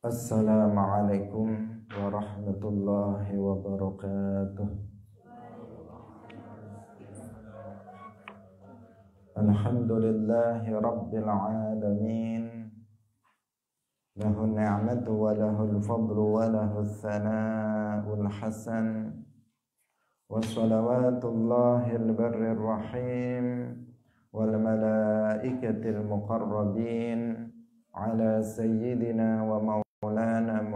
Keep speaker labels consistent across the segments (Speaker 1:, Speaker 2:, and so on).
Speaker 1: السلام عليكم ورحمة الله وبركاته الحمد لله رب العالمين له النعمة وله الفضل وله الثناء الحسن وصلوات الله البر الرحيم والملائكة المقربين على سيدنا ومولانا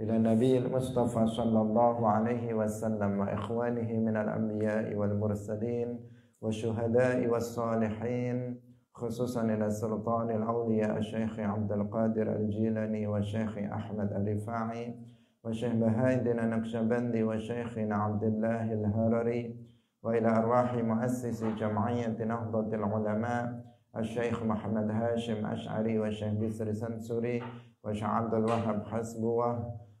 Speaker 1: إلى نبي المصطفى صلى الله عليه وسلم وإخوانه من الأنبياء والمرسلين والشهداء والصالحين خصوصا إلى سلطان الأولياء الشيخ عبد القادر الجيلاني والشيخ أحمد الرفاعي والشيخ بهايدن الدين النقشبندي وشيخنا عبد الله الهرري وإلى أرواح مؤسس جمعية نهضة العلماء الشيخ محمد هاشم أشعري والشيخ بسر سنسوري وشيخ عبد الوهاب حسبوه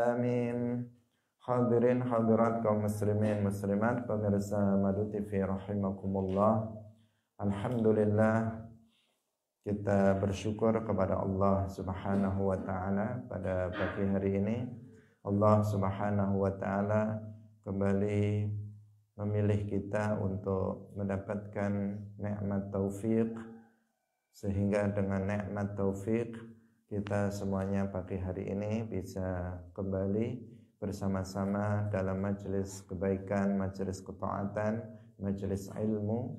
Speaker 1: amin Hadirin hadirat kaum muslimin muslimat pemirsa Madu TV rahimakumullah. Alhamdulillah kita bersyukur kepada Allah Subhanahu wa taala pada pagi hari ini Allah Subhanahu wa taala kembali memilih kita untuk mendapatkan nikmat taufik sehingga dengan nikmat taufik kita semuanya pagi hari ini bisa kembali bersama-sama dalam majelis kebaikan, majelis ketaatan, majelis ilmu,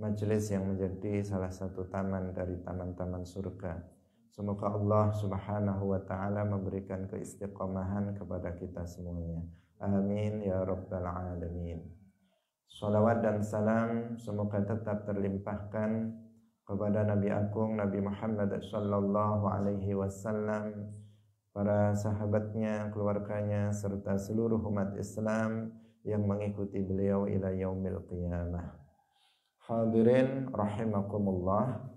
Speaker 1: majelis yang menjadi salah satu taman dari taman-taman surga. Semoga Allah Subhanahu wa taala memberikan keistiqomahan kepada kita semuanya. Amin ya rabbal alamin. Salawat dan salam semoga tetap terlimpahkan kepada Nabi Agung Nabi Muhammad Sallallahu Alaihi Wasallam, para sahabatnya, keluarganya, serta seluruh umat Islam yang mengikuti beliau ila yaumil qiyamah. Hadirin rahimakumullah.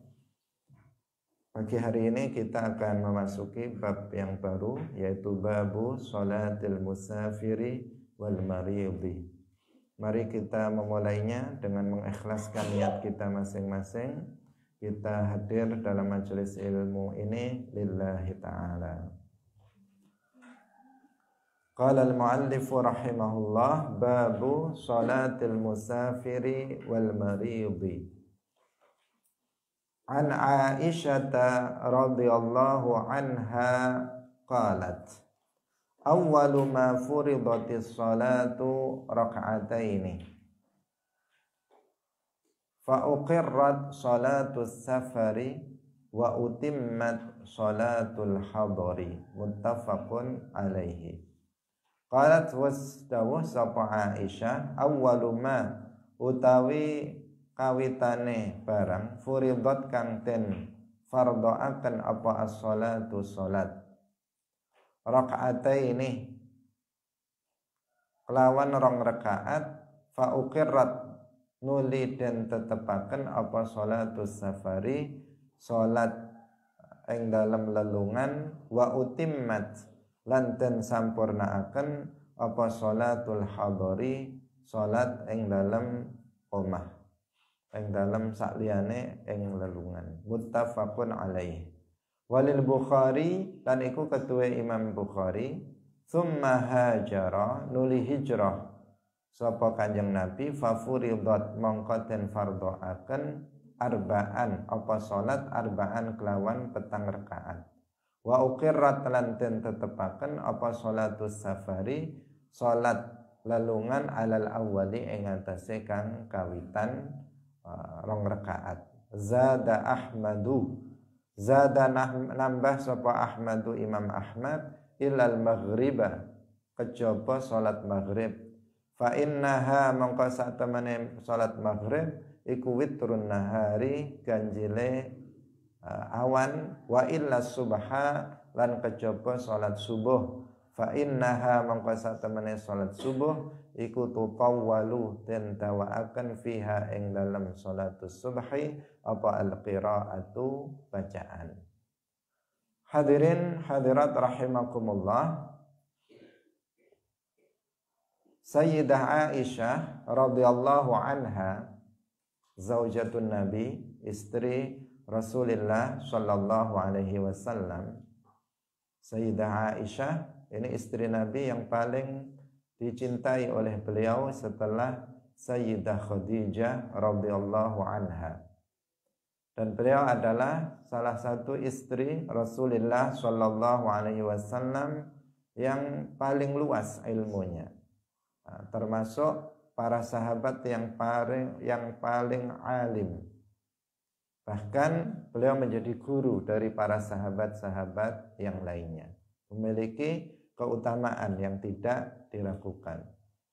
Speaker 1: Pagi hari ini kita akan memasuki bab yang baru yaitu babu salatil musafiri wal maridhi Mari kita memulainya dengan mengikhlaskan niat kita masing-masing kita hadir dalam majelis ilmu ini lillahi ta'ala. Qala al-muallif rahimahullah babu salatil musafiri wal maridi. An Aisyata radhiyallahu anha qalat Awwalu ma furidatis salatu rak'ataini fa uqirrat salatus safari wa utimmat salatul hadari muttafaqun alaihi qalat Sapa aisyah awwalu utawi kawitane barang furidat kantin. ten fardaakan apa as-salatu salat ini kelawan rong rekaat fa uqirrat nuli dan tetepaken apa salatus safari salat eh, ing dalam lelungan wa utimmat lan den sampurnaaken apa salatul hadari salat ing dalam omah ing dalam sakliyane ing lelungan muttafaqun alaih walil bukhari lan iku ketua imam bukhari thumma hajara nuli hijrah sapa kanjeng nabi fafuridat mongkoten den arbaan apa salat arbaan kelawan petang rekaan wa uqirrat lan ten tetepaken apa salatus safari salat lelungan alal awali ing kang kawitan eh, rong rekaat zada ahmadu zada nah, nambah sapa ahmadu imam ahmad ilal maghriba kecoba salat maghrib fa innaha mongko sak temene salat maghrib iku witrun nahari ganjile uh, awan wa illa subha lan kecoba salat subuh fa innaha mongko sak temene salat subuh iku tuqawwalu den tawaakan fiha ing dalam salatus subhi apa al-qiraatu bacaan hadirin hadirat rahimakumullah Sayyidah Aisyah radhiyallahu anha zaujatun Nabi, istri Rasulullah shallallahu alaihi wasallam. Sayyidah Aisyah ini istri Nabi yang paling dicintai oleh beliau setelah Sayyidah Khadijah radhiyallahu anha. Dan beliau adalah salah satu istri Rasulullah Shallallahu Alaihi Wasallam yang paling luas ilmunya. Nah, termasuk para sahabat yang paling yang paling alim. Bahkan beliau menjadi guru dari para sahabat-sahabat yang lainnya. Memiliki keutamaan yang tidak dilakukan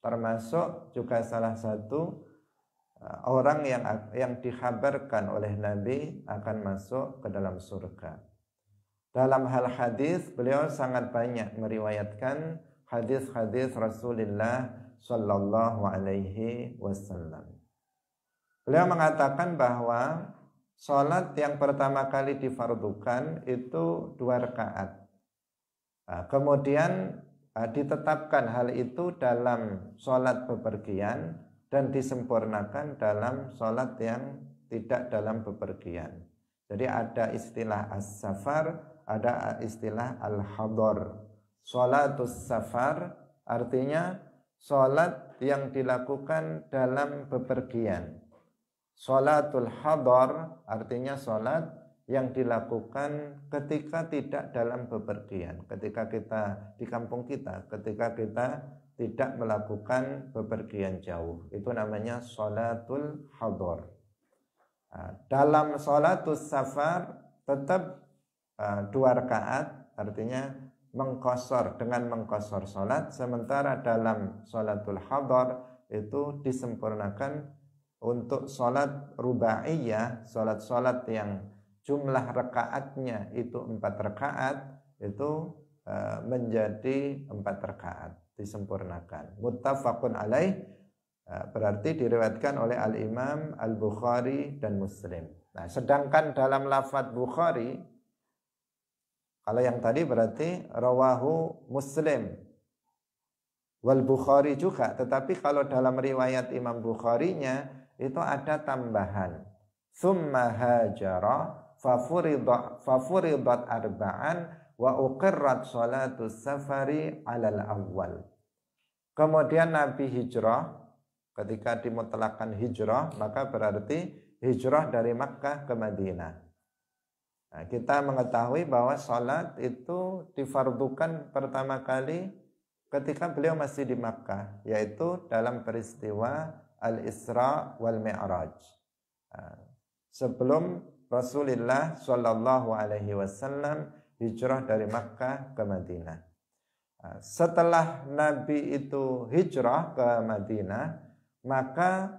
Speaker 1: Termasuk juga salah satu eh, orang yang yang dikhabarkan oleh Nabi akan masuk ke dalam surga. Dalam hal hadis beliau sangat banyak meriwayatkan hadis-hadis Rasulullah Sallallahu Alaihi Wasallam. Beliau mengatakan bahwa sholat yang pertama kali difardukan itu dua rakaat. Nah, kemudian e, ditetapkan hal itu dalam sholat bepergian dan disempurnakan dalam sholat yang tidak dalam bepergian. Jadi ada istilah as-safar, ada istilah al-hadar. Sholatus safar artinya Sholat yang dilakukan dalam bepergian. sholatul hadar artinya sholat yang dilakukan ketika tidak dalam bepergian, ketika kita di kampung kita, ketika kita tidak melakukan bepergian jauh. Itu namanya sholatul hadar. Nah, dalam sholatul safar tetap eh, dua rakaat artinya mengkosor dengan mengkosor sholat sementara dalam sholatul hadar itu disempurnakan untuk sholat rubaiyah sholat-sholat yang jumlah rakaatnya itu empat rakaat itu eh, menjadi empat rakaat disempurnakan muttafaqun alaih eh, berarti diriwayatkan oleh al-imam al-bukhari dan muslim nah sedangkan dalam lafadz bukhari kalau yang tadi berarti rawahu Muslim wal Bukhari juga, tetapi kalau dalam riwayat Imam bukhari nya itu ada tambahan. Summa hajara fafuridat fafuridat arba'an wa uqirrat salatu safari alal awal. Kemudian Nabi hijrah ketika dimutlakkan hijrah maka berarti hijrah dari Makkah ke Madinah. Nah, kita mengetahui bahwa sholat itu difardukan pertama kali ketika beliau masih di Makkah, yaitu dalam peristiwa Al-Isra wal Mi'raj. Nah, sebelum Rasulullah Shallallahu Alaihi Wasallam hijrah dari Makkah ke Madinah. Nah, setelah Nabi itu hijrah ke Madinah, maka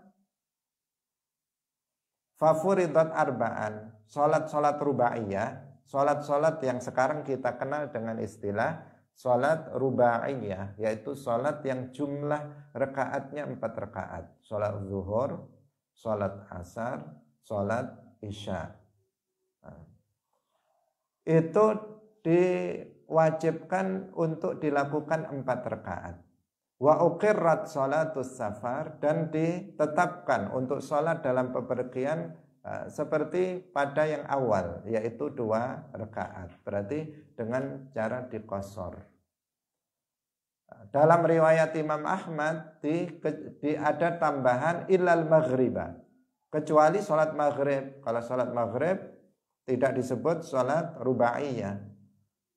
Speaker 1: Fafuridat arba'an, sholat-sholat rubaiyah, sholat-sholat yang sekarang kita kenal dengan istilah sholat rubaiyah, yaitu sholat yang jumlah rekaatnya empat rekaat. Sholat zuhur, sholat asar, sholat isya. Nah. itu diwajibkan untuk dilakukan empat rekaat. Wa uqirrat salatus safar dan ditetapkan untuk salat dalam pepergian uh, seperti pada yang awal yaitu dua rakaat. Berarti dengan cara dikosor. Dalam riwayat Imam Ahmad di, di ada tambahan ilal maghriba kecuali sholat maghrib. Kalau sholat maghrib tidak disebut sholat rubaiyah,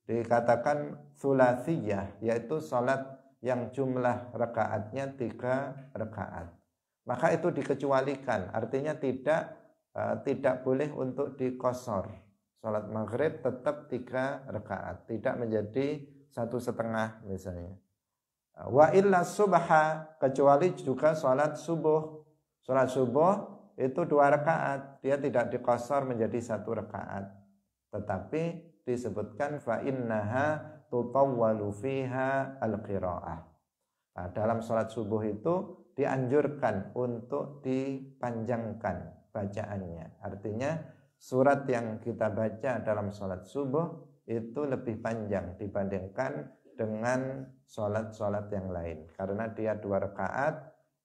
Speaker 1: dikatakan sulasiyah yaitu sholat yang jumlah rekaatnya tiga rekaat. Maka itu dikecualikan, artinya tidak uh, tidak boleh untuk dikosor. Sholat maghrib tetap tiga rekaat, tidak menjadi satu setengah misalnya. Wa illa subha, kecuali juga sholat subuh. Sholat subuh itu dua rekaat, dia tidak dikosor menjadi satu rekaat. Tetapi disebutkan fa innaha tutawwalu fiha al-qira'ah. Nah, dalam sholat subuh itu dianjurkan untuk dipanjangkan bacaannya. Artinya surat yang kita baca dalam sholat subuh itu lebih panjang dibandingkan dengan sholat-sholat yang lain. Karena dia dua rakaat,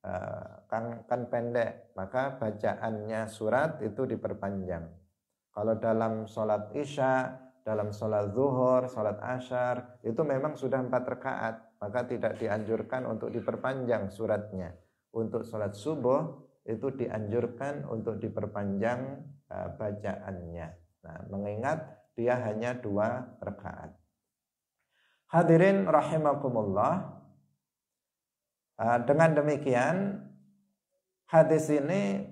Speaker 1: eh, kan, kan pendek, maka bacaannya surat itu diperpanjang. Kalau dalam sholat isya dalam sholat zuhur, sholat ashar, itu memang sudah empat rakaat. Maka tidak dianjurkan untuk diperpanjang suratnya. Untuk sholat subuh, itu dianjurkan untuk diperpanjang uh, bacaannya. Nah, mengingat dia hanya dua rakaat. Hadirin rahimakumullah. Uh, dengan demikian, hadis ini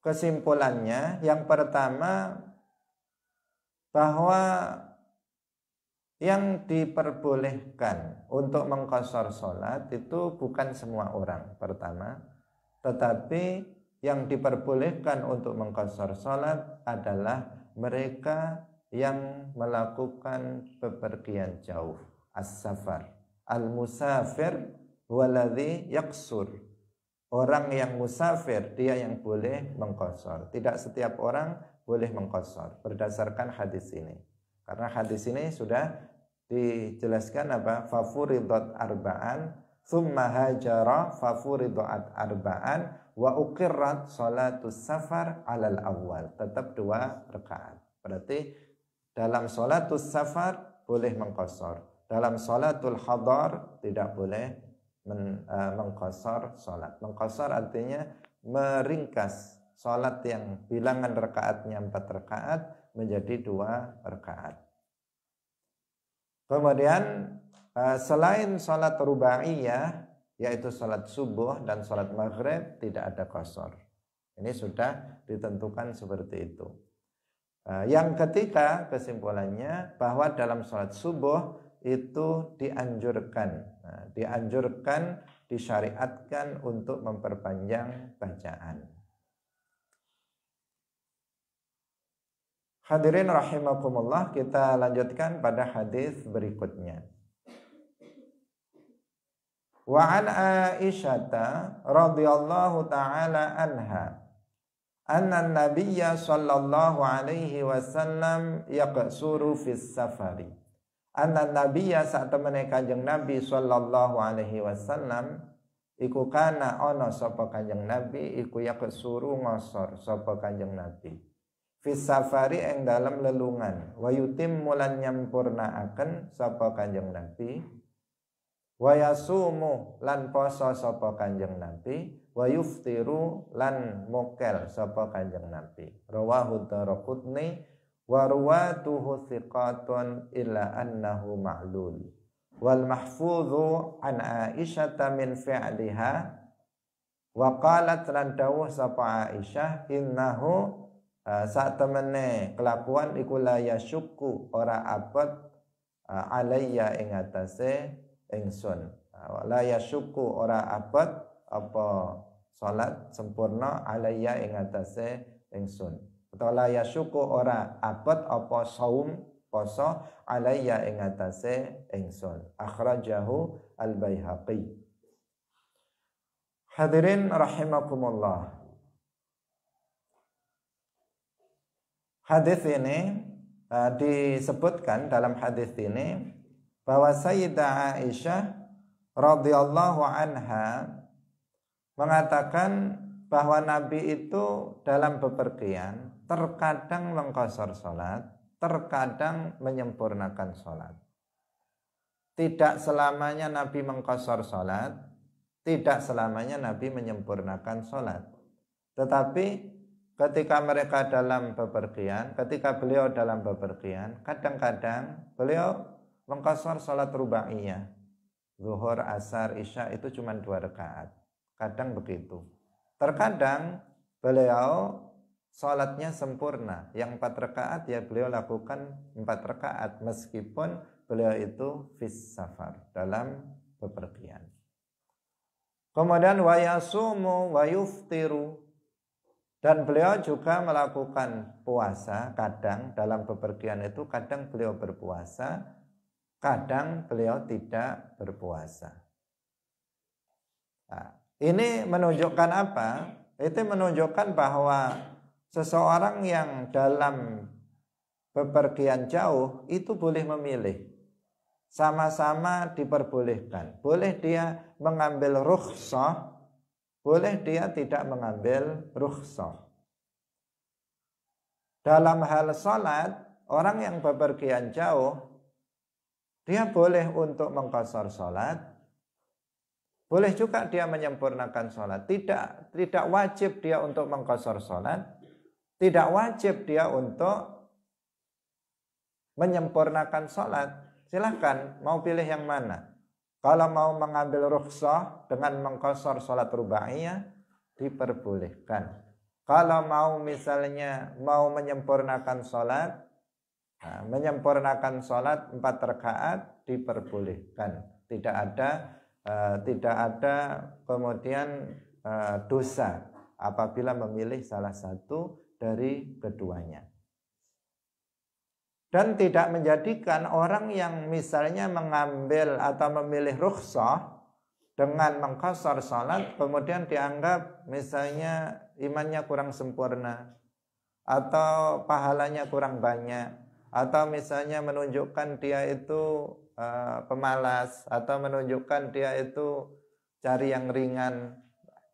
Speaker 1: kesimpulannya yang pertama bahwa yang diperbolehkan untuk mengkosor sholat itu bukan semua orang pertama, tetapi yang diperbolehkan untuk mengkosor sholat adalah mereka yang melakukan bepergian jauh as-safar al-musafir waladhi yaksur orang yang musafir dia yang boleh mengkosor tidak setiap orang boleh mengkosor berdasarkan hadis ini. Karena hadis ini sudah dijelaskan apa? Fafuridat arba'an thumma hajara fafuridat arba'an wa ukirat salatus safar alal awal. Tetap dua rakaat. Berarti dalam salatus safar boleh mengkosor. Dalam salatul hadar tidak boleh men, uh, mengkosor salat. Mengkosor artinya meringkas Sholat yang bilangan rakaatnya empat rakaat menjadi dua rakaat. Kemudian eh, selain sholat rubaiyah yaitu sholat subuh dan sholat maghrib tidak ada kosor. Ini sudah ditentukan seperti itu. Eh, yang ketiga kesimpulannya bahwa dalam sholat subuh itu dianjurkan, nah, dianjurkan, disyariatkan untuk memperpanjang bacaan. Hadirin rahimakumullah, kita lanjutkan pada hadis berikutnya. Wa an Aisyah radhiyallahu taala anha anna nabiyya sallallahu alaihi wasallam yaqsuru fis safari anna nabiyya saat temene kanjeng nabi sallallahu alaihi wasallam iku kana ana sapa kanjeng nabi iku yaqsuru ngosor sapa kanjeng nabi fis safari eng dalam lelungan wa yutim mulan akan sapa kanjeng nabi wa lan poso sopo kanjeng nabi wa yuftiru lan mokel sopo kanjeng nabi rawahu darqutni wa ruwatuhu thiqatun illa annahu ma'lul wal mahfudhu an aisyata min fi'liha wa qalat lan dawuh sapa aisyah innahu uh, saat temene kelakuan iku syuku ora abot uh, alaiya ing atase ingsun uh, la ora abot apa salat sempurna alaiya ing atase ingsun atau la yasyukku ora abot apa saum poso alaiya ing atase ingsun akhrajahu al-baihaqi Hadirin rahimakumullah hadis ini uh, disebutkan dalam hadis ini bahwa Sayyidah Aisyah radhiyallahu anha mengatakan bahwa Nabi itu dalam bepergian terkadang mengkosor sholat, terkadang menyempurnakan sholat. Tidak selamanya Nabi mengkosor sholat, tidak selamanya Nabi menyempurnakan sholat. Tetapi ketika mereka dalam bepergian, ketika beliau dalam bepergian, kadang-kadang beliau mengkosor sholat rubaiyah. Zuhur, asar, isya itu cuma dua rakaat. Kadang begitu. Terkadang beliau sholatnya sempurna. Yang empat rakaat ya beliau lakukan empat rakaat meskipun beliau itu fis safar dalam bepergian. Kemudian wayasumu wayuftiru dan beliau juga melakukan puasa kadang dalam bepergian itu kadang beliau berpuasa, kadang beliau tidak berpuasa. Nah, ini menunjukkan apa? Itu menunjukkan bahwa seseorang yang dalam bepergian jauh itu boleh memilih. Sama-sama diperbolehkan. Boleh dia mengambil rukhsah boleh dia tidak mengambil rukhsah. Dalam hal salat, orang yang bepergian jauh, dia boleh untuk mengkosor salat, boleh juga dia menyempurnakan salat. Tidak tidak wajib dia untuk mengkosor salat, tidak wajib dia untuk menyempurnakan salat. Silahkan mau pilih yang mana. Kalau mau mengambil rukhsah dengan mengkosor sholat rubaiyah diperbolehkan. Kalau mau misalnya mau menyempurnakan sholat, nah, menyempurnakan sholat empat rakaat diperbolehkan. Tidak ada uh, tidak ada kemudian uh, dosa apabila memilih salah satu dari keduanya dan tidak menjadikan orang yang misalnya mengambil atau memilih rukhsah dengan mengkasar salat kemudian dianggap misalnya imannya kurang sempurna atau pahalanya kurang banyak atau misalnya menunjukkan dia itu uh, pemalas atau menunjukkan dia itu cari yang ringan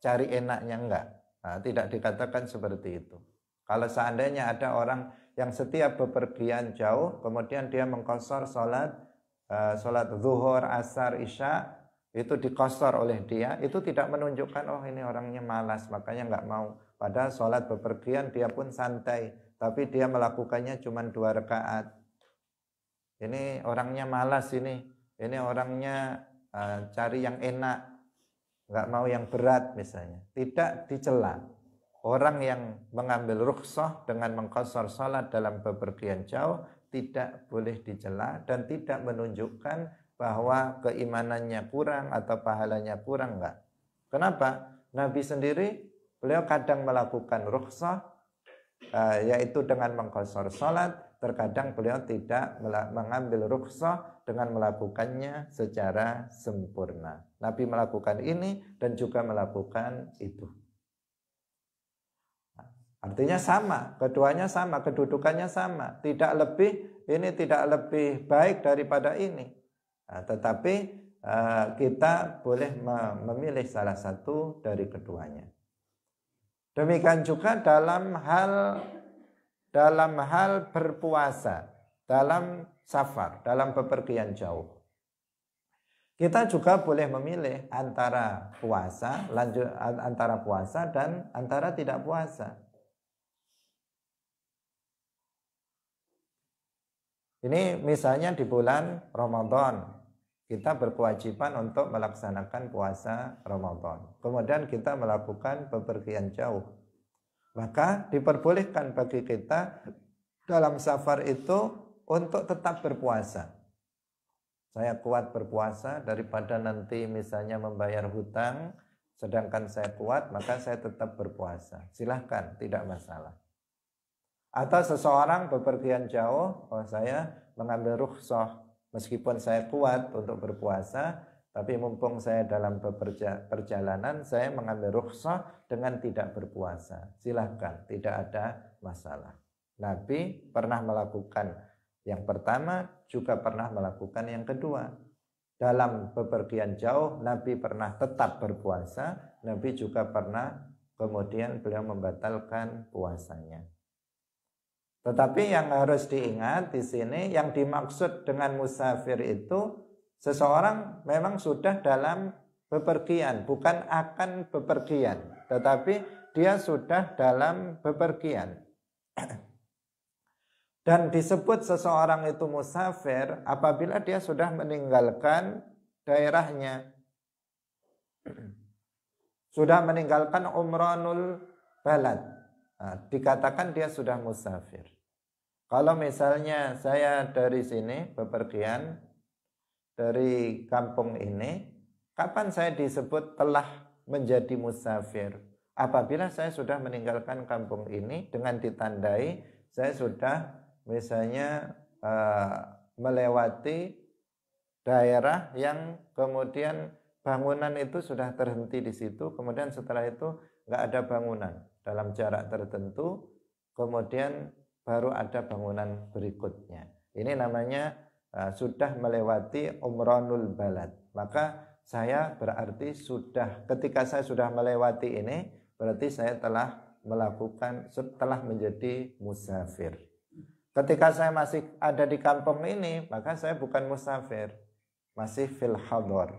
Speaker 1: cari enaknya enggak nah, tidak dikatakan seperti itu kalau seandainya ada orang yang setiap bepergian jauh kemudian dia mengkosor sholat uh, sholat zuhur, asar, isya itu dikosor oleh dia itu tidak menunjukkan oh ini orangnya malas makanya nggak mau pada sholat bepergian dia pun santai tapi dia melakukannya cuma dua rakaat ini orangnya malas ini ini orangnya uh, cari yang enak nggak mau yang berat misalnya tidak dicela Orang yang mengambil rukhsah dengan mengkosor salat dalam bepergian jauh tidak boleh dicela dan tidak menunjukkan bahwa keimanannya kurang atau pahalanya kurang enggak. Kenapa? Nabi sendiri beliau kadang melakukan rukhsah eh, yaitu dengan mengkosor salat, terkadang beliau tidak mengambil rukhsah dengan melakukannya secara sempurna. Nabi melakukan ini dan juga melakukan itu. Artinya sama, keduanya sama, kedudukannya sama, tidak lebih ini tidak lebih baik daripada ini. Nah, tetapi eh, kita boleh memilih salah satu dari keduanya. Demikian juga dalam hal dalam hal berpuasa, dalam safar, dalam bepergian jauh. Kita juga boleh memilih antara puasa, lanjut antara puasa dan antara tidak puasa. Ini misalnya di bulan Ramadan kita berkewajiban untuk melaksanakan puasa Ramadan. Kemudian kita melakukan bepergian jauh. Maka diperbolehkan bagi kita dalam safar itu untuk tetap berpuasa. Saya kuat berpuasa daripada nanti misalnya membayar hutang, sedangkan saya kuat maka saya tetap berpuasa. Silahkan, tidak masalah. Atau seseorang bepergian jauh, kalau oh, saya mengambil rukhsah meskipun saya kuat untuk berpuasa, tapi mumpung saya dalam perjalanan, saya mengambil rukhsah dengan tidak berpuasa. Silahkan, tidak ada masalah. Nabi pernah melakukan yang pertama, juga pernah melakukan yang kedua. Dalam bepergian jauh, Nabi pernah tetap berpuasa, Nabi juga pernah kemudian beliau membatalkan puasanya. Tetapi yang harus diingat di sini yang dimaksud dengan musafir itu seseorang memang sudah dalam bepergian, bukan akan bepergian, tetapi dia sudah dalam bepergian. Dan disebut seseorang itu musafir apabila dia sudah meninggalkan daerahnya. Sudah meninggalkan umranul balad dikatakan dia sudah musafir. Kalau misalnya saya dari sini bepergian dari kampung ini, kapan saya disebut telah menjadi musafir? Apabila saya sudah meninggalkan kampung ini dengan ditandai saya sudah misalnya uh, melewati daerah yang kemudian bangunan itu sudah terhenti di situ, kemudian setelah itu nggak ada bangunan dalam jarak tertentu, kemudian baru ada bangunan berikutnya. Ini namanya uh, sudah melewati umronul balad. Maka saya berarti sudah ketika saya sudah melewati ini berarti saya telah melakukan setelah menjadi musafir. Ketika saya masih ada di kampung ini, maka saya bukan musafir, masih filhador.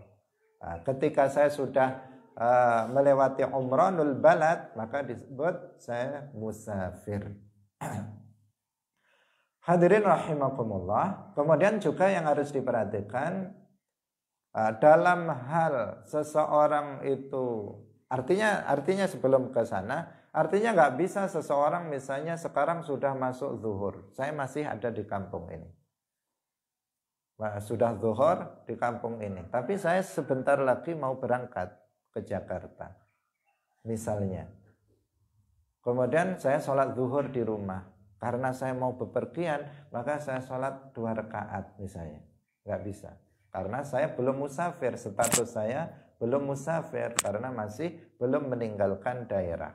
Speaker 1: Nah, ketika saya sudah Ah, melewati umranul balad maka disebut saya musafir. Hadirin rahimakumullah. Kemudian juga yang harus diperhatikan ah, dalam hal seseorang itu artinya artinya sebelum ke sana artinya nggak bisa seseorang misalnya sekarang sudah masuk zuhur saya masih ada di kampung ini sudah zuhur di kampung ini tapi saya sebentar lagi mau berangkat ke Jakarta. Misalnya. Kemudian saya sholat zuhur di rumah. Karena saya mau bepergian, maka saya sholat dua rakaat misalnya. Nggak bisa. Karena saya belum musafir, status saya belum musafir karena masih belum meninggalkan daerah.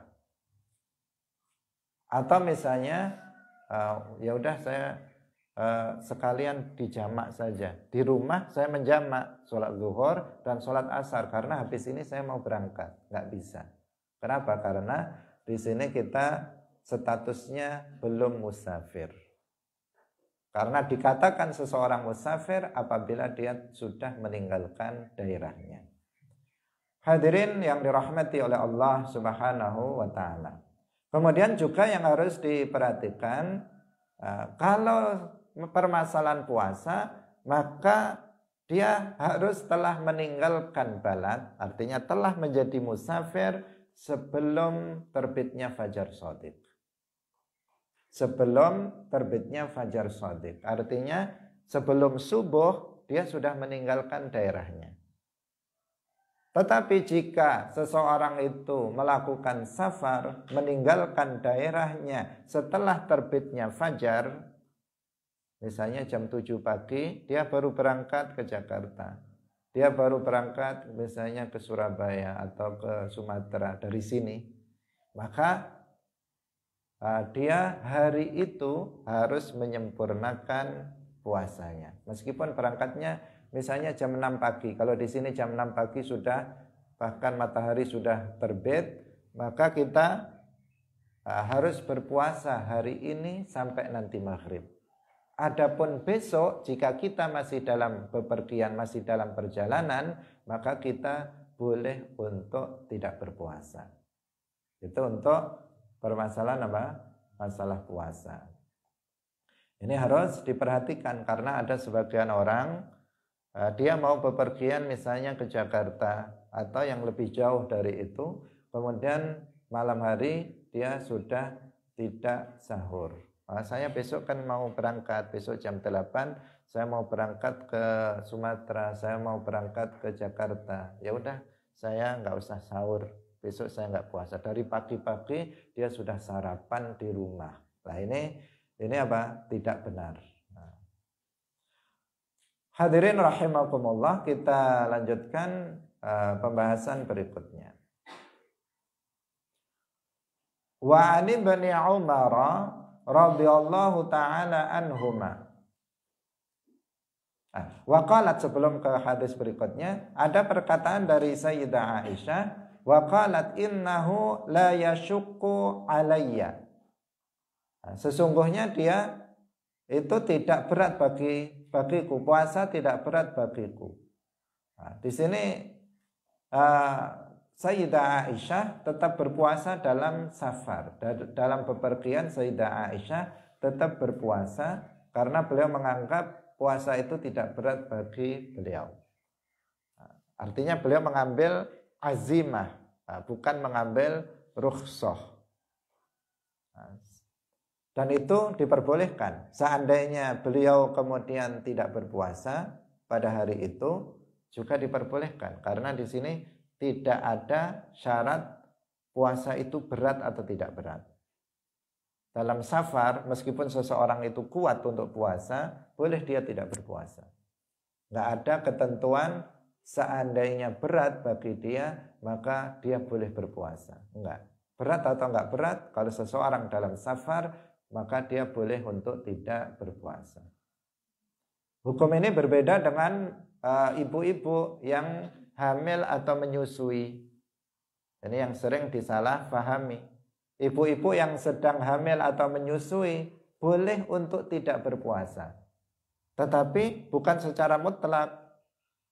Speaker 1: Atau misalnya, uh, ya udah saya Eh, sekalian dijamak saja. Di rumah saya menjamak sholat zuhur dan sholat asar karena habis ini saya mau berangkat, nggak bisa. Kenapa? Karena di sini kita statusnya belum musafir. Karena dikatakan seseorang musafir apabila dia sudah meninggalkan daerahnya. Hadirin yang dirahmati oleh Allah Subhanahu wa taala. Kemudian juga yang harus diperhatikan eh, kalau permasalahan puasa, maka dia harus telah meninggalkan balat, artinya telah menjadi musafir sebelum terbitnya fajar sodik. Sebelum terbitnya fajar sodik, artinya sebelum subuh dia sudah meninggalkan daerahnya. Tetapi jika seseorang itu melakukan safar, meninggalkan daerahnya setelah terbitnya fajar, Misalnya jam 7 pagi dia baru berangkat ke Jakarta. Dia baru berangkat misalnya ke Surabaya atau ke Sumatera dari sini. Maka uh, dia hari itu harus menyempurnakan puasanya. Meskipun berangkatnya misalnya jam 6 pagi. Kalau di sini jam 6 pagi sudah bahkan matahari sudah terbit, maka kita uh, harus berpuasa hari ini sampai nanti maghrib Adapun besok jika kita masih dalam bepergian, masih dalam perjalanan, maka kita boleh untuk tidak berpuasa. Itu untuk permasalahan apa? Masalah puasa. Ini harus diperhatikan karena ada sebagian orang eh, dia mau bepergian misalnya ke Jakarta atau yang lebih jauh dari itu, kemudian malam hari dia sudah tidak sahur Ah, saya besok kan mau berangkat, besok jam 8 saya mau berangkat ke Sumatera, saya mau berangkat ke Jakarta. Ya udah, saya nggak usah sahur, besok saya nggak puasa. Dari pagi-pagi dia sudah sarapan di rumah. Nah ini ini apa? Tidak benar. Nah. Hadirin rahimakumullah, kita lanjutkan uh, pembahasan berikutnya. Wa bani Umar radhiyallahu taala anhuma. Ah, waqalat sebelum ke hadis berikutnya ada perkataan dari Sayyidah Aisyah waqalat innahu la yashukku alayya. Ah, sesungguhnya dia itu tidak berat bagi bagiku puasa tidak berat bagiku. Nah, di sini uh, Sayyidah Aisyah tetap berpuasa dalam safar. Dalam bepergian Sayyidah Aisyah tetap berpuasa karena beliau menganggap puasa itu tidak berat bagi beliau. Nah, artinya beliau mengambil azimah, nah, bukan mengambil rukhsah. Nah, dan itu diperbolehkan. Seandainya beliau kemudian tidak berpuasa pada hari itu juga diperbolehkan karena di sini tidak ada syarat puasa itu berat atau tidak berat. Dalam safar, meskipun seseorang itu kuat untuk puasa, boleh dia tidak berpuasa. Tidak ada ketentuan seandainya berat bagi dia, maka dia boleh berpuasa. Enggak. Berat atau enggak berat, kalau seseorang dalam safar, maka dia boleh untuk tidak berpuasa. Hukum ini berbeda dengan eh, ibu-ibu uh, ibu -ibu yang hamil atau menyusui. Ini yang sering disalahfahami. Ibu-ibu yang sedang hamil atau menyusui boleh untuk tidak berpuasa. Tetapi bukan secara mutlak.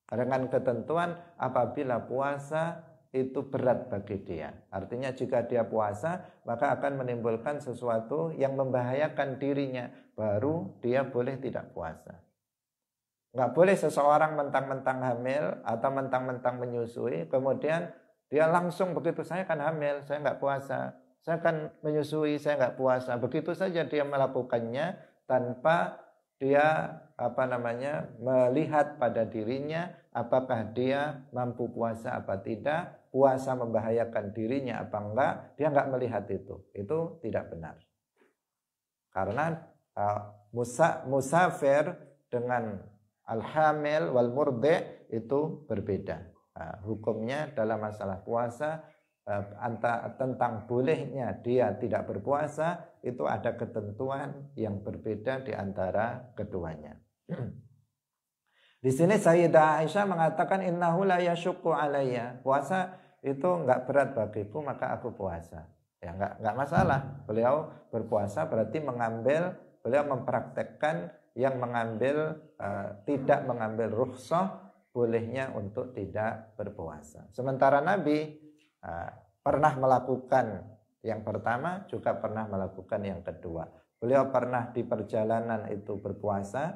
Speaker 1: Dengan ketentuan apabila puasa itu berat bagi dia. Artinya jika dia puasa maka akan menimbulkan sesuatu yang membahayakan dirinya. Baru dia boleh tidak puasa. Nggak boleh seseorang mentang-mentang hamil atau mentang-mentang menyusui, kemudian dia langsung begitu saya kan hamil, saya nggak puasa, saya kan menyusui, saya nggak puasa. Begitu saja dia melakukannya tanpa dia apa namanya melihat pada dirinya apakah dia mampu puasa apa tidak, puasa membahayakan dirinya apa enggak, dia enggak melihat itu. Itu tidak benar. Karena uh, musa, musafir dengan Al-hamil wal murdi itu berbeda. Nah, hukumnya dalam masalah puasa eh, tentang bolehnya dia tidak berpuasa itu ada ketentuan yang berbeda di antara keduanya. Di sini Sayyidah Aisyah mengatakan innahu la yashuqqu alayya. Puasa itu enggak berat bagiku maka aku puasa. Ya enggak enggak masalah. Beliau berpuasa berarti mengambil beliau mempraktekkan yang mengambil uh, tidak mengambil rukhsah bolehnya untuk tidak berpuasa. Sementara Nabi uh, pernah melakukan yang pertama juga pernah melakukan yang kedua. Beliau pernah di perjalanan itu berpuasa,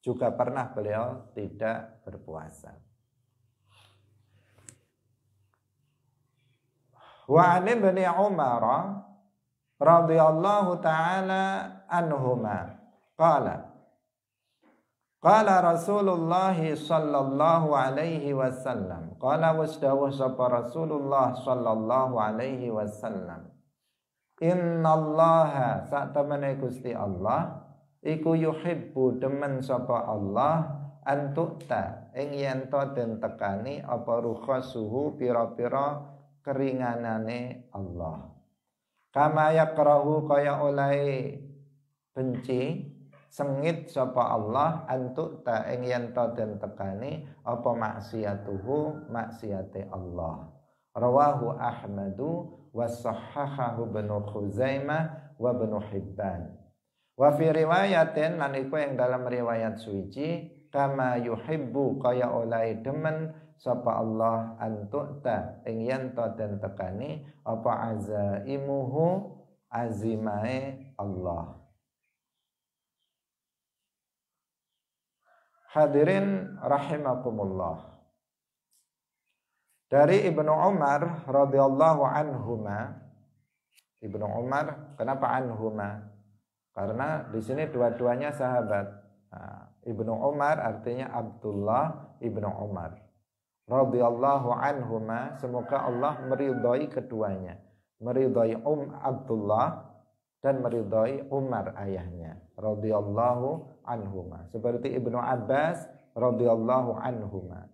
Speaker 1: juga pernah beliau tidak berpuasa. Wa bin Umar radhiyallahu taala anhuma qala Qala Rasulullah sallallahu alaihi wasallam. Qala wasdawuh sapa Rasulullah sallallahu alaihi wasallam. Innallaha sak temene Gusti Allah iku yuhibbu demen sapa Allah antukta ing yen to den tekani apa rukhasuhu pira-pira keringanane Allah. Kama yakrahu kaya oleh benci sengit sapa Allah antuk ta ing yen to den tekani apa maksiatuhu maksiate Allah rawahu Ahmadu wa sahahahu Ibnu Khuzaimah wa Ibnu Hibban wa fi riwayatin lan iku ing dalam riwayat suci kama yuhibbu kaya olai demen sapa Allah antuk ta ing yen to den tekani apa azaimuhu azimae Allah Hadirin rahimakumullah. Dari Ibnu Umar radhiyallahu anhuma. Ibnu Umar, kenapa anhuma? Karena di sini dua-duanya sahabat. Nah, Ibnu Umar artinya Abdullah Ibnu Umar. Radhiyallahu anhuma, semoga Allah meridhai keduanya. Meridhai Um Abdullah dan meridhai Umar ayahnya radhiyallahu anhuma seperti Ibnu Abbas radhiyallahu anhuma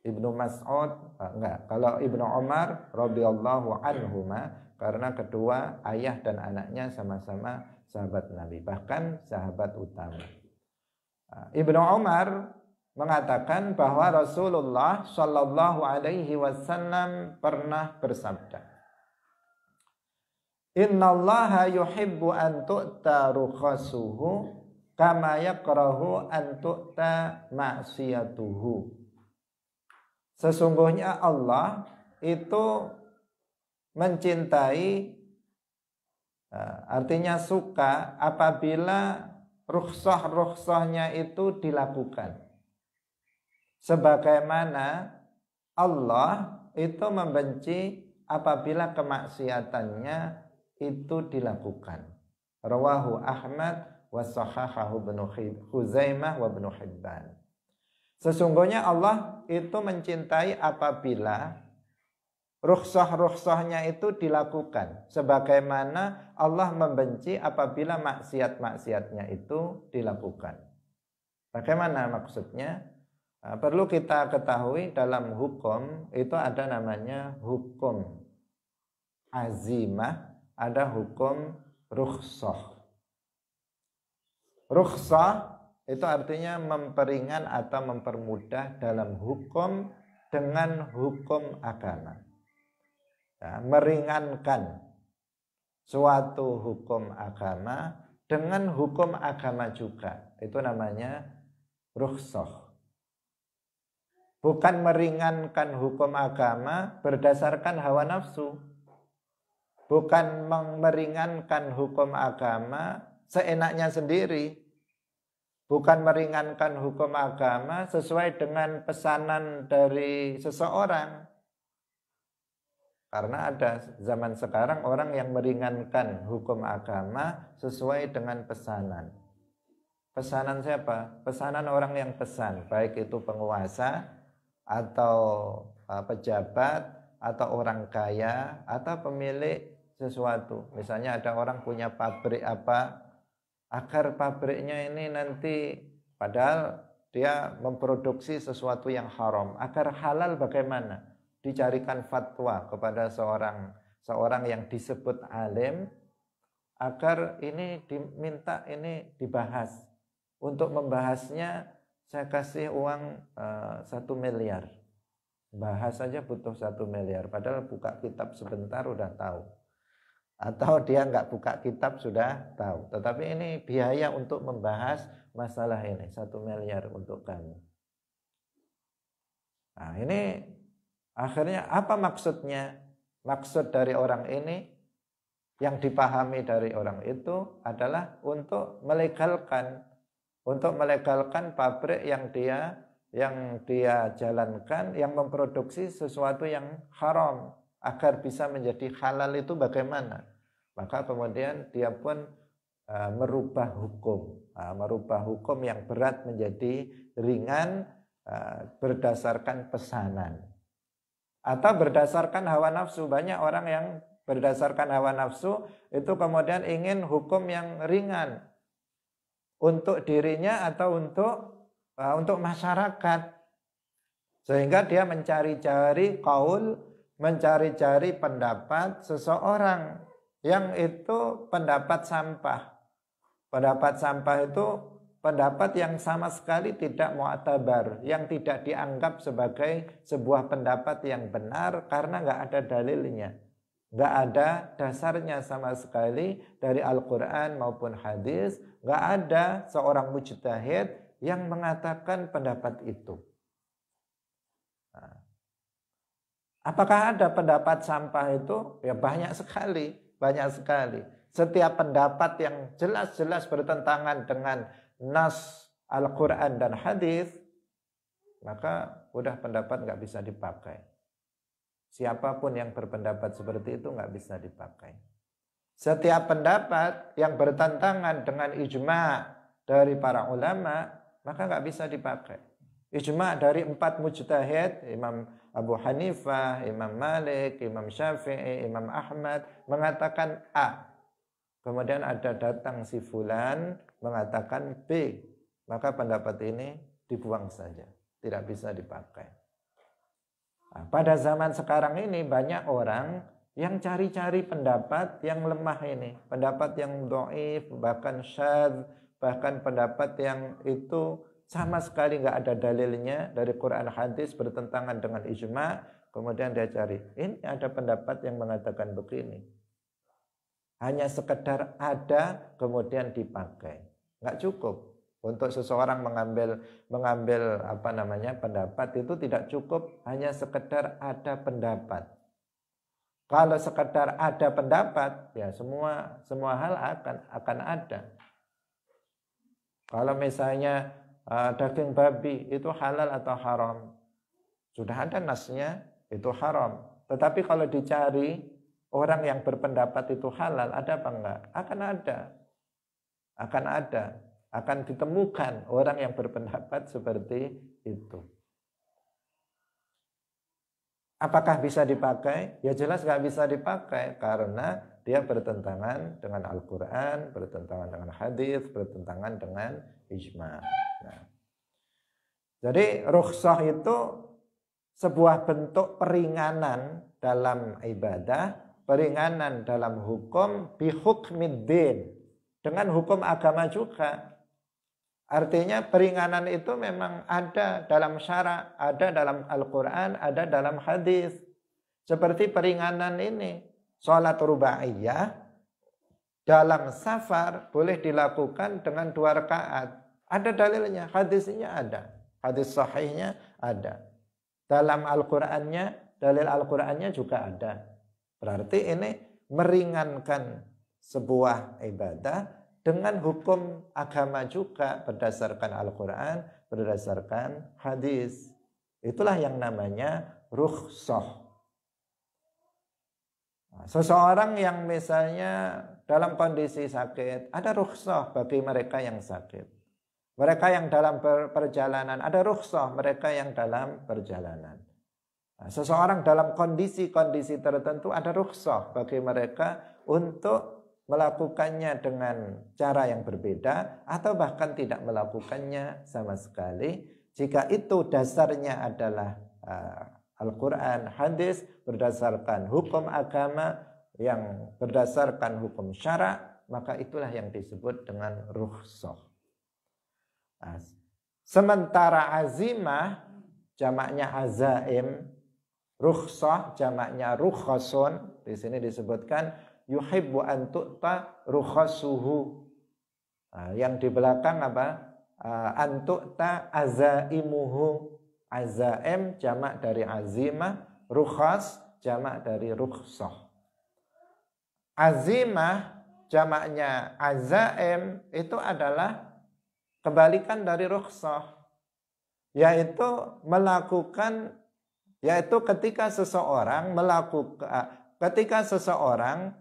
Speaker 1: Ibnu Mas'ud eh, enggak kalau Ibnu Umar radhiyallahu anhuma karena kedua ayah dan anaknya sama-sama sahabat Nabi bahkan sahabat utama eh, Ibnu Umar mengatakan bahwa Rasulullah Shallallahu alaihi wasallam pernah bersabda Inna Allaha yuhibbu an tu'ta rukhasuhu kama yakrahu an tu'ta ma'siyatuhu. Sesungguhnya Allah itu mencintai eh, artinya suka apabila rukhsah-rukhsahnya itu dilakukan. Sebagaimana Allah itu membenci apabila kemaksiatannya itu dilakukan. Rawahu Ahmad wa sahahahu Khuzaimah wa Hibban. Sesungguhnya Allah itu mencintai apabila ruhsah-ruhsahnya itu dilakukan sebagaimana Allah membenci apabila maksiat-maksiatnya itu dilakukan. Bagaimana maksudnya? Nah, perlu kita ketahui dalam hukum itu ada namanya hukum azimah ada hukum rukhsah. Rukhsah itu artinya memperingan atau mempermudah dalam hukum dengan hukum agama. Ya, meringankan suatu hukum agama dengan hukum agama juga. Itu namanya rukhsah. Bukan meringankan hukum agama berdasarkan hawa nafsu, bukan meringankan hukum agama seenaknya sendiri, bukan meringankan hukum agama sesuai dengan pesanan dari seseorang. Karena ada zaman sekarang orang yang meringankan hukum agama sesuai dengan pesanan. Pesanan siapa? Pesanan orang yang pesan, baik itu penguasa atau eh, pejabat atau orang kaya atau pemilik sesuatu. Misalnya ada orang punya pabrik apa, agar pabriknya ini nanti padahal dia memproduksi sesuatu yang haram. Agar halal bagaimana? Dicarikan fatwa kepada seorang seorang yang disebut alim agar ini diminta ini dibahas. Untuk membahasnya saya kasih uang eh, satu uh, miliar bahas saja butuh satu miliar padahal buka kitab sebentar udah tahu atau dia nggak buka kitab sudah tahu. Tetapi ini biaya untuk membahas masalah ini satu miliar untuk kami. Nah ini akhirnya apa maksudnya? Maksud dari orang ini yang dipahami dari orang itu adalah untuk melegalkan untuk melegalkan pabrik yang dia yang dia jalankan yang memproduksi sesuatu yang haram agar bisa menjadi halal itu bagaimana? Maka kemudian dia pun uh, merubah hukum, uh, merubah hukum yang berat menjadi ringan uh, berdasarkan pesanan. Atau berdasarkan hawa nafsu, banyak orang yang berdasarkan hawa nafsu itu kemudian ingin hukum yang ringan untuk dirinya atau untuk uh, untuk masyarakat. Sehingga dia mencari-cari kaul mencari-cari pendapat seseorang yang itu pendapat sampah. Pendapat sampah itu pendapat yang sama sekali tidak muatabar, yang tidak dianggap sebagai sebuah pendapat yang benar karena nggak ada dalilnya. Nggak ada dasarnya sama sekali dari Al-Quran maupun hadis. Nggak ada seorang mujtahid yang mengatakan pendapat itu. Apakah ada pendapat sampah itu? Ya banyak sekali, banyak sekali. Setiap pendapat yang jelas-jelas bertentangan dengan nas Al-Quran dan hadis, maka udah pendapat nggak bisa dipakai. Siapapun yang berpendapat seperti itu nggak bisa dipakai. Setiap pendapat yang bertentangan dengan ijma dari para ulama, maka nggak bisa dipakai. Ijma dari empat mujtahid, Imam Abu Hanifah, Imam Malik, Imam Syafi'i, Imam Ahmad mengatakan A. Kemudian ada datang si fulan mengatakan B. Maka pendapat ini dibuang saja, tidak bisa dipakai. Nah, pada zaman sekarang ini banyak orang yang cari-cari pendapat yang lemah ini, pendapat yang doif, bahkan syad, bahkan pendapat yang itu sama sekali nggak ada dalilnya dari Quran hadis bertentangan dengan ijma kemudian dia cari ini ada pendapat yang mengatakan begini hanya sekedar ada kemudian dipakai nggak cukup untuk seseorang mengambil mengambil apa namanya pendapat itu tidak cukup hanya sekedar ada pendapat kalau sekedar ada pendapat ya semua semua hal akan akan ada kalau misalnya Ah, daging babi itu halal atau haram. Sudah ada nasnya itu haram. Tetapi kalau dicari orang yang berpendapat itu halal ada apa enggak? Akan ada. Akan ada. Akan ditemukan orang yang berpendapat seperti itu. Apakah bisa dipakai? Ya jelas nggak bisa dipakai karena dia bertentangan dengan Al-Quran, bertentangan dengan hadis, bertentangan dengan ijma. Nah. Jadi rukhsah itu sebuah bentuk peringanan dalam ibadah, peringanan dalam hukum bihuk din. Dengan hukum agama juga. Artinya peringanan itu memang ada dalam syara, ada dalam Al-Quran, ada dalam hadis. Seperti peringanan ini, sholat rubaiyah dalam safar boleh dilakukan dengan dua rakaat. Ada dalilnya, hadisnya ada. Hadis sahihnya ada. Dalam Al-Qur'annya, dalil Al-Qur'annya juga ada. Berarti ini meringankan sebuah ibadah dengan hukum agama juga berdasarkan Al-Qur'an, berdasarkan hadis. Itulah yang namanya rukhsah. Nah, seseorang yang misalnya dalam kondisi sakit, ada rukhsah bagi mereka yang sakit. Mereka yang dalam perjalanan, ada rukhsah mereka yang dalam perjalanan. Nah, seseorang dalam kondisi-kondisi tertentu ada rukhsah bagi mereka untuk melakukannya dengan cara yang berbeda atau bahkan tidak melakukannya sama sekali jika itu dasarnya adalah uh, Al-Quran, hadis berdasarkan hukum agama yang berdasarkan hukum syarak maka itulah yang disebut dengan rukhsah. Nah, sementara azimah jamaknya azaim, rukhsah jamaknya rukhsun. di sini disebutkan yuhibbu an tu'ta nah, yang di belakang apa? Ah, antukta azaimuhu Azam jamak dari azimah, rukhas jamak dari rukhsah. Azimah jamaknya azam itu adalah kebalikan dari rukhsah yaitu melakukan yaitu ketika seseorang melakukan ketika seseorang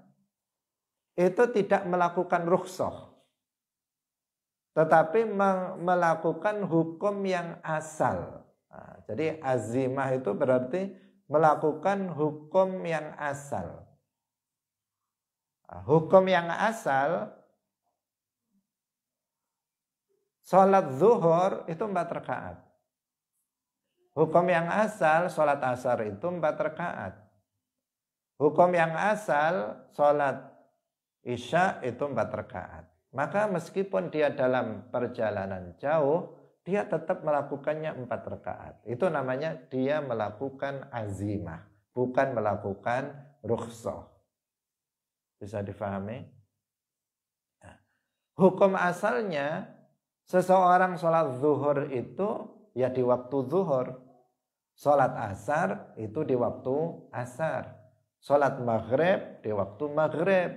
Speaker 1: itu tidak melakukan rukhsah tetapi melakukan hukum yang asal jadi azimah itu berarti melakukan hukum yang asal. Nah, hukum yang asal Sholat zuhur itu empat rakaat. Hukum yang asal, sholat asar itu empat rakaat. Hukum yang asal, sholat isya itu empat rakaat. Maka meskipun dia dalam perjalanan jauh, dia tetap melakukannya empat rakaat. Itu namanya dia melakukan azimah, bukan melakukan rukhsah. Bisa difahami? Nah, hukum asalnya seseorang sholat zuhur itu ya di waktu zuhur. Sholat asar itu di waktu asar. Sholat maghrib di waktu maghrib.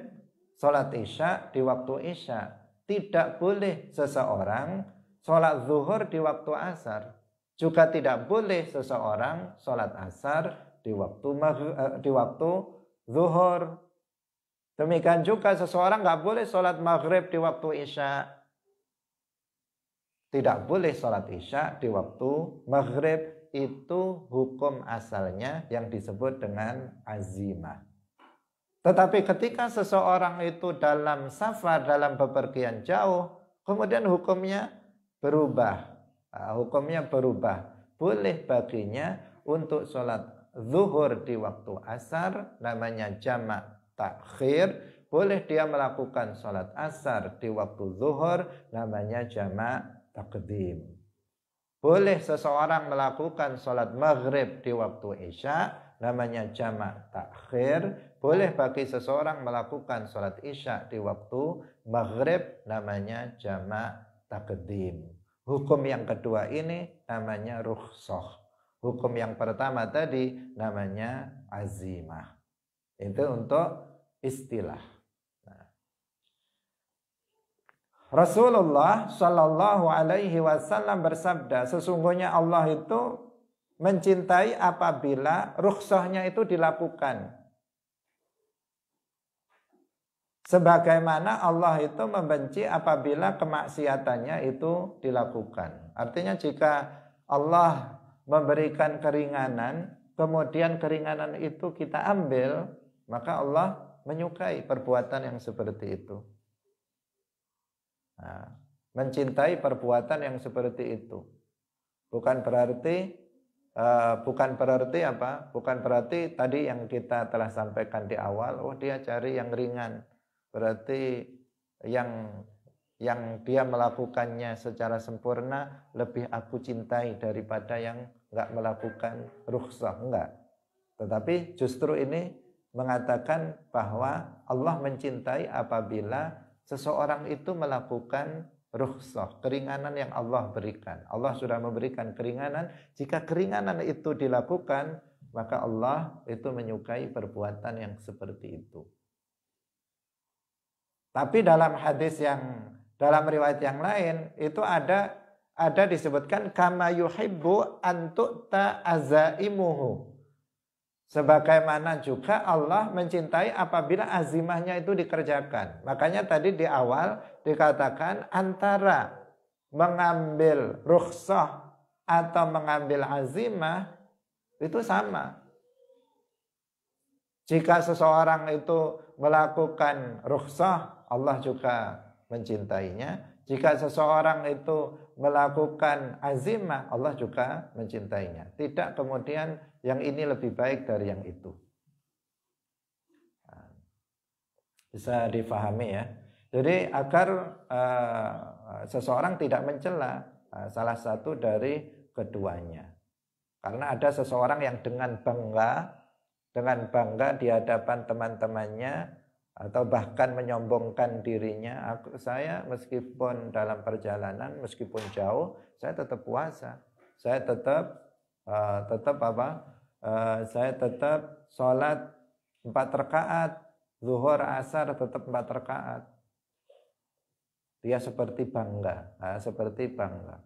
Speaker 1: Sholat isya di waktu isya. Tidak boleh seseorang sholat zuhur di waktu asar. Juga tidak boleh seseorang sholat asar di waktu eh, di waktu zuhur. Demikian juga seseorang nggak boleh sholat maghrib di waktu isya. Tidak boleh sholat isya di waktu maghrib. Itu hukum asalnya yang disebut dengan azimah. Tetapi ketika seseorang itu dalam safar, dalam bepergian jauh, kemudian hukumnya berubah. Ah, hukumnya berubah. Boleh baginya untuk sholat zuhur di waktu asar, namanya jamak takhir. Boleh dia melakukan sholat asar di waktu zuhur, namanya jamak takdim. Boleh seseorang melakukan sholat maghrib di waktu isya, namanya jamak takhir. Boleh bagi seseorang melakukan sholat isya di waktu maghrib, namanya jamak takdim. Hukum yang kedua ini namanya rukhsah. Hukum yang pertama tadi namanya azimah. Itu untuk istilah. Nah. Rasulullah Shallallahu Alaihi Wasallam bersabda, sesungguhnya Allah itu mencintai apabila rukhsahnya itu dilakukan. Sebagaimana Allah itu membenci apabila kemaksiatannya itu dilakukan. Artinya jika Allah memberikan keringanan, kemudian keringanan itu kita ambil, maka Allah menyukai perbuatan yang seperti itu. Nah, mencintai perbuatan yang seperti itu. Bukan berarti Uh, bukan berarti apa? Bukan berarti tadi yang kita telah sampaikan di awal, oh dia cari yang ringan. Berarti yang yang dia melakukannya secara sempurna lebih aku cintai daripada yang nggak melakukan rukhsah enggak. Tetapi justru ini mengatakan bahwa Allah mencintai apabila seseorang itu melakukan rukhsah, keringanan yang Allah berikan. Allah sudah memberikan keringanan, jika keringanan itu dilakukan, maka Allah itu menyukai perbuatan yang seperti itu. Tapi dalam hadis yang dalam riwayat yang lain itu ada ada disebutkan kama yuhibbu antukta azaimuhu. Sebagaimana juga Allah mencintai apabila azimahnya itu dikerjakan. Makanya tadi di awal dikatakan antara mengambil rukhsah atau mengambil azimah itu sama. Jika seseorang itu melakukan rukhsah Allah juga mencintainya. Jika seseorang itu melakukan azimah, Allah juga mencintainya. Tidak kemudian yang ini lebih baik dari yang itu. Nah, bisa difahami ya. Jadi agar uh, seseorang tidak mencela uh, salah satu dari keduanya. Karena ada seseorang yang dengan bangga, dengan bangga di hadapan teman-temannya atau bahkan menyombongkan dirinya aku saya meskipun dalam perjalanan meskipun jauh saya tetap puasa saya tetap uh, tetap apa uh, saya tetap sholat empat rakaat zuhur asar tetap empat rakaat dia seperti bangga nah, seperti bangga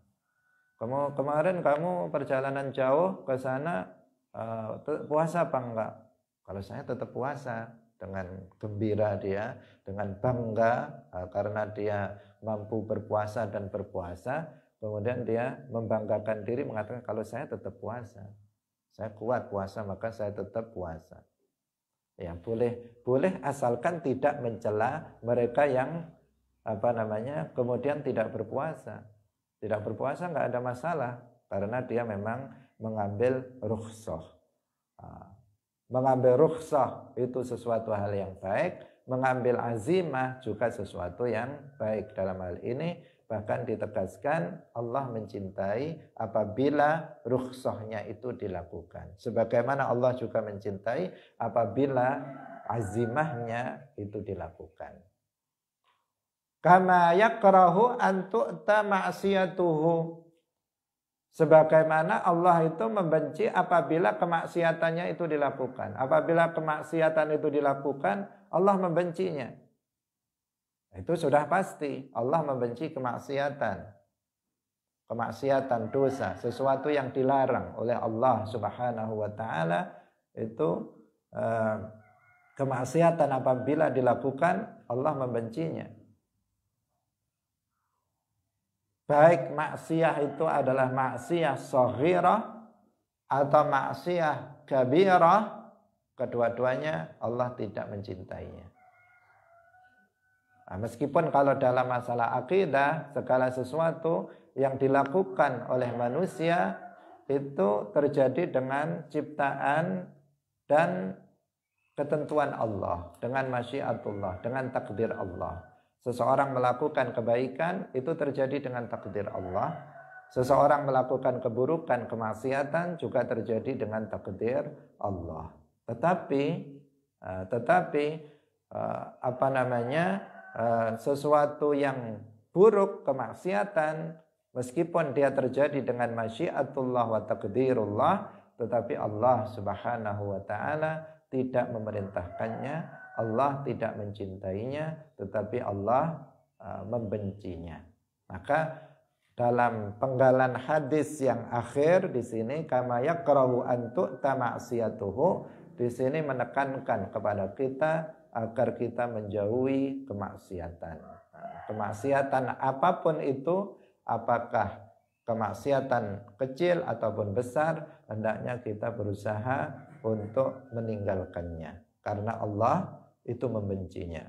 Speaker 1: kamu kemarin kamu perjalanan jauh ke sana uh, puasa apa enggak kalau saya tetap puasa dengan gembira dia, dengan bangga eh, karena dia mampu berpuasa dan berpuasa, kemudian dia membanggakan diri mengatakan kalau saya tetap puasa, saya kuat puasa maka saya tetap puasa. Ya boleh boleh asalkan tidak mencela mereka yang apa namanya kemudian tidak berpuasa. Tidak berpuasa nggak ada masalah karena dia memang mengambil rukhsah. Ah, Mengambil rukhsah itu sesuatu hal yang baik, mengambil azimah juga sesuatu yang baik dalam hal ini bahkan ditegaskan Allah mencintai apabila rukhsahnya itu dilakukan sebagaimana Allah juga mencintai apabila azimahnya itu dilakukan kama yakrahu an tu'ta ma'siyatuhu Sebagaimana Allah itu membenci apabila kemaksiatannya itu dilakukan. Apabila kemaksiatan itu dilakukan, Allah membencinya. Itu sudah pasti Allah membenci kemaksiatan. Kemaksiatan dosa, sesuatu yang dilarang oleh Allah Subhanahu wa taala itu eh, kemaksiatan apabila dilakukan Allah membencinya. Baik maksiyah itu adalah maksiyah sohirah atau maksiyah kabirah. Kedua-duanya Allah tidak mencintainya. Nah, meskipun kalau dalam masalah akidah, segala sesuatu yang dilakukan oleh manusia itu terjadi dengan ciptaan dan ketentuan Allah, dengan masyiatullah, dengan takdir Allah. Seseorang melakukan kebaikan itu terjadi dengan takdir Allah. Seseorang melakukan keburukan, kemaksiatan juga terjadi dengan takdir Allah. Tetapi, eh, tetapi eh, apa namanya eh, sesuatu yang buruk, kemaksiatan, meskipun dia terjadi dengan masyiatullah wa takdirullah, tetapi Allah subhanahu wa ta'ala tidak memerintahkannya Allah tidak mencintainya tetapi Allah eh, membencinya. Maka dalam penggalan hadis yang akhir di sini kama yakrahu an siatuhu. di sini menekankan kepada kita agar kita menjauhi kemaksiatan. Nah, kemaksiatan apapun itu apakah kemaksiatan kecil ataupun besar hendaknya kita berusaha untuk meninggalkannya karena Allah itu membencinya.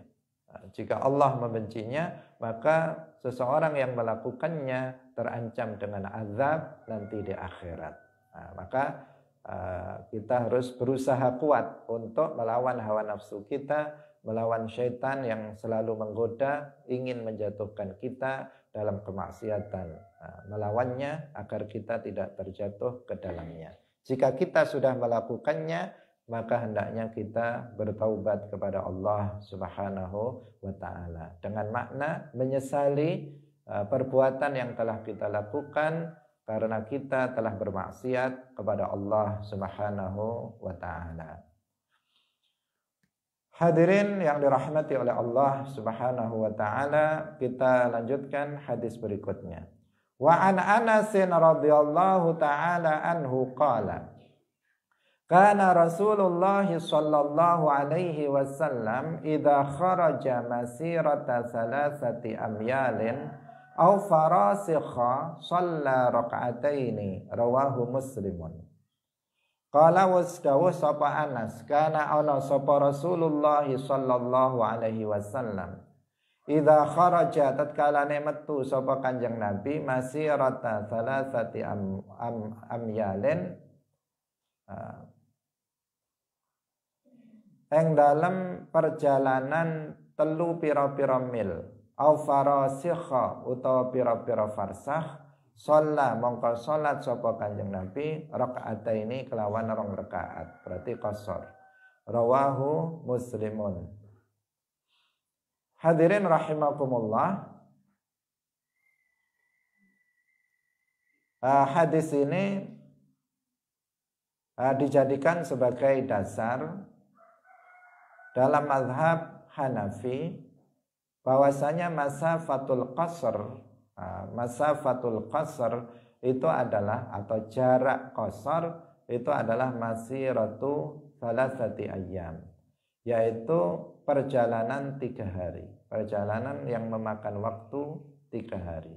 Speaker 1: Nah, jika Allah membencinya, maka seseorang yang melakukannya terancam dengan azab nanti di akhirat. Nah, maka eh, kita harus berusaha kuat untuk melawan hawa nafsu kita, melawan syaitan yang selalu menggoda, ingin menjatuhkan kita dalam kemaksiatan. Nah, melawannya agar kita tidak terjatuh ke dalamnya. Jika kita sudah melakukannya, maka hendaknya kita bertaubat kepada Allah Subhanahu wa taala dengan makna menyesali e, perbuatan yang telah kita lakukan karena kita telah bermaksiat kepada Allah Subhanahu wa taala. Hadirin yang dirahmati oleh Allah Subhanahu wa taala, kita lanjutkan hadis berikutnya. Wa an Anas radhiyallahu taala anhu qala Kana Rasulullah sallallahu alaihi wasallam idza kharaja masirata salasati amyalin aw farasikha shalla raka'ataini rawahu muslimun Qala wasdawu sapa Anas kana ana sapa Rasulullah sallallahu alaihi wasallam Idza kharaja tatkala metu sapa Kanjeng Nabi masirata salasati am, am, amyalin uh, yang dalam perjalanan telu piro-piro mil au farasikha utawa piro-piro farsah Sholat mongko sholat sopo kanjeng Nabi rakaat ini kelawan rong rakaat berarti kosor. Rawahu Muslimun. Hadirin rahimakumullah. Uh, hadis ini uh, dijadikan sebagai dasar dalam mazhab Hanafi bahwasanya masa fatul qasr masa fatul qasr itu adalah atau jarak qasr itu adalah masih masiratu salasati ayam, yaitu perjalanan tiga hari perjalanan yang memakan waktu tiga hari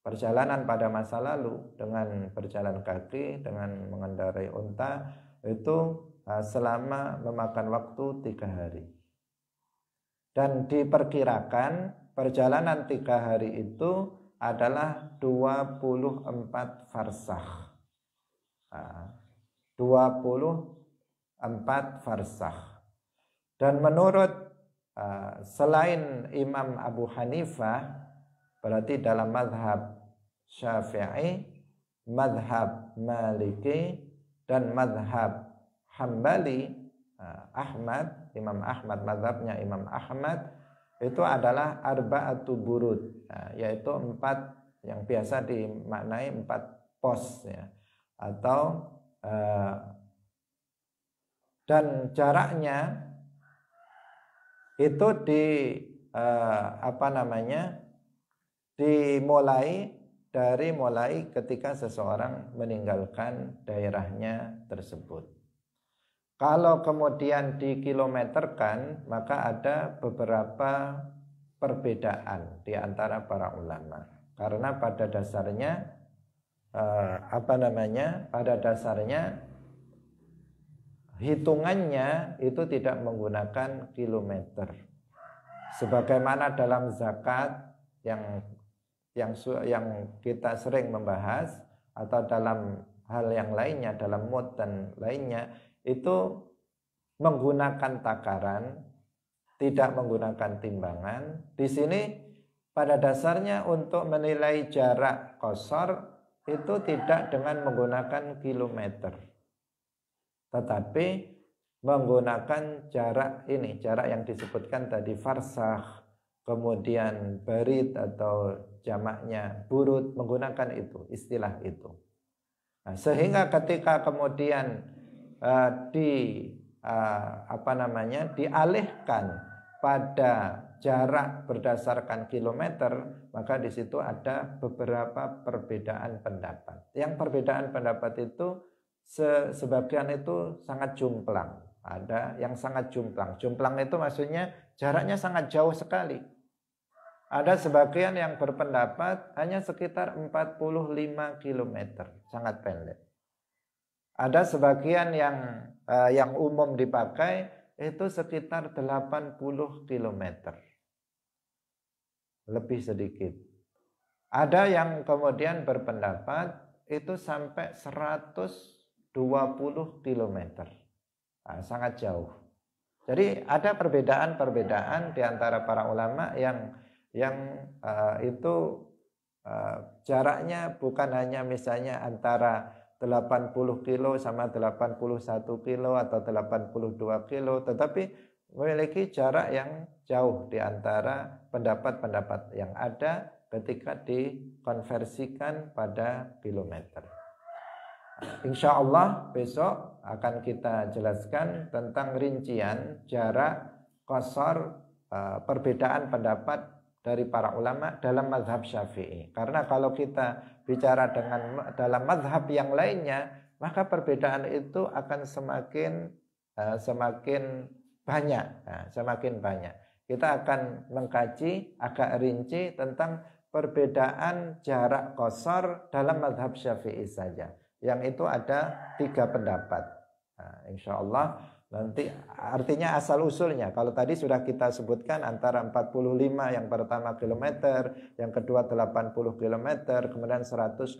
Speaker 1: perjalanan pada masa lalu dengan berjalan kaki dengan mengendarai unta itu Ah, selama memakan waktu tiga hari. Dan diperkirakan perjalanan tiga hari itu adalah 24 farsah. 24 farsah. Dan menurut ah, selain Imam Abu Hanifah, berarti dalam madhab Syafi'i, madhab Maliki, dan madhab Hambali, eh, Ahmad, Imam Ahmad, mazhabnya Imam Ahmad itu adalah arba'atu burud, eh, yaitu empat yang biasa dimaknai empat pos ya atau eh, dan jaraknya itu di apa namanya dimulai dari mulai ketika seseorang meninggalkan daerahnya tersebut. Kalau kemudian dikilometerkan, maka ada beberapa perbedaan di antara para ulama. Karena pada dasarnya eh, apa namanya? Pada dasarnya hitungannya itu tidak menggunakan kilometer. Sebagaimana dalam zakat yang yang yang kita sering membahas atau dalam hal yang lainnya dalam mod dan lainnya itu menggunakan takaran, tidak menggunakan timbangan. Di sini pada dasarnya untuk menilai jarak kosor itu tidak dengan menggunakan kilometer. Tetapi menggunakan jarak ini, jarak yang disebutkan tadi farsah, kemudian barit atau jamaknya burut menggunakan itu, istilah itu. Nah, sehingga ketika kemudian Eh, di uh, apa namanya dialihkan pada jarak berdasarkan kilometer, maka di situ ada beberapa perbedaan pendapat. Yang perbedaan pendapat itu se sebagian itu sangat jumplang. Ada yang sangat jumplang. Jumplang itu maksudnya jaraknya sangat jauh sekali. Ada sebagian yang berpendapat hanya sekitar 45 km, sangat pendek. Ada sebagian yang uh, yang umum dipakai itu sekitar 80 km. Lebih sedikit. Ada yang kemudian berpendapat itu sampai 120 km. Nah, sangat jauh. Jadi ada perbedaan-perbedaan di antara para ulama yang yang uh, itu uh, jaraknya bukan hanya misalnya antara 80 kilo sama 81 kilo atau 82 kilo, tetapi memiliki jarak yang jauh di antara pendapat-pendapat yang ada ketika dikonversikan pada kilometer. Insya Allah besok akan kita jelaskan tentang rincian jarak kosor e, perbedaan pendapat dari para ulama dalam mazhab syafi'i. Karena kalau kita bicara dengan dalam mazhab yang lainnya, maka perbedaan itu akan semakin eh, semakin banyak, nah, semakin banyak. Kita akan mengkaji agak rinci tentang perbedaan jarak kosor dalam mazhab syafi'i saja. Yang itu ada tiga pendapat. Nah, insyaallah Nanti artinya asal usulnya. Kalau tadi sudah kita sebutkan antara 45 yang pertama kilometer, yang kedua 80 kilometer, kemudian 120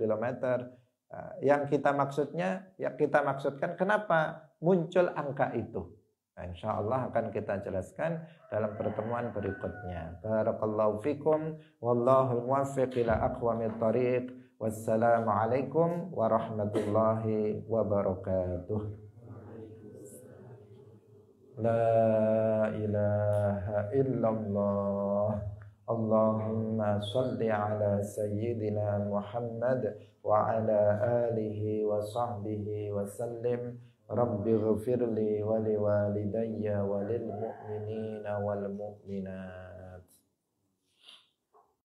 Speaker 1: kilometer. Eh, yang kita maksudnya, yang kita maksudkan kenapa muncul angka itu. Nah, insya Allah akan kita jelaskan dalam pertemuan berikutnya. Barakallahu fikum. Wallahu muwaffiq ila aqwamit tariq. Wassalamualaikum warahmatullahi wabarakatuh. لا إله إلا الله اللهم صل على سيدنا محمد وعلى آله وصحبه وسلم رب اغفر لي ولوالدي وللمؤمنين والمؤمنات